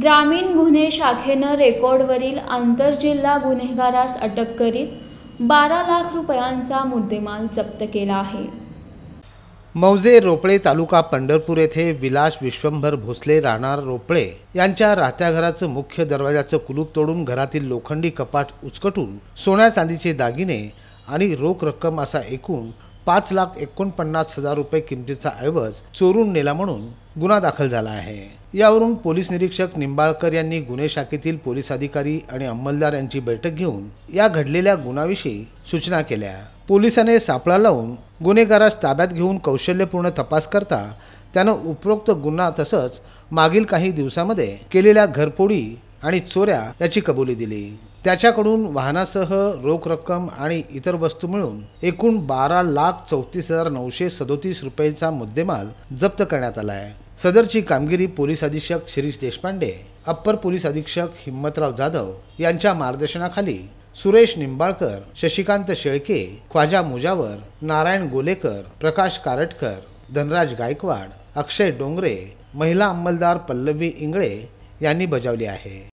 ग्रामीण गुन्हे शाखेनं रेकॉर्डवरील आंतरजिल्हा गुन्हेगारास अटक करीत बारा लाख रुपयांचा मुद्देमाल जप्त केला आहे मौजे रोपळे तालुका पंढरपूर येथे विलास विश्वंभर भोसले राहणार रोपळे यांच्या राहत्या घराचं मुख्य दरवाजाचं कुलूप तोडून घरातील लोखंडी कपाट उचकटून सोन्या चांदीचे दागिने आणि रोख रक्कम असा एकूण पाच लाख एकोणपन्नास हजार रुपये किमतीचा ऐवज चोरून नेला म्हणून गुन्हा दाखल झाला आहे यावरून पोलीस निरीक्षक निंबाळकर यांनी गुन्हे शाखेतील पोलीस अधिकारी आणि अंमलदार यांची बैठक घेऊन या घडलेल्या गुन्हाविषयी सूचना केल्या पोलिसाने सापळा लावून गुन्हेगारास ताब्यात घेऊन कौशल्यपूर्ण तपास करता त्यानं उपरोक्त गुन्हा तसंच मागील काही दिवसामध्ये केलेल्या घरपोडी आणि चोऱ्या याची कबुली दिली त्याच्याकडून वाहनासह रोख रक्कम आणि इतर वस्तू मिळून एकूण बारा लाख चौतीस हजार नऊशे सदोतीस रुपयांचा मुद्देमाल जप्त करण्यात आला आहे सदरची कामगिरी पोलीस अधीक्षक शिरीष देशपांडे अप्पर पोलीस अधीक्षक हिम्मतराव जाधव यांच्या मार्गदर्शनाखाली सुरेश निंबाळकर शशिकांत शेळके ख्वाजा मुजावर नारायण गोलेकर प्रकाश कारटकर धनराज गायकवाड अक्षय डोंगरे महिला अंमलदार पल्लवी इंगळे यांनी बजावली आहे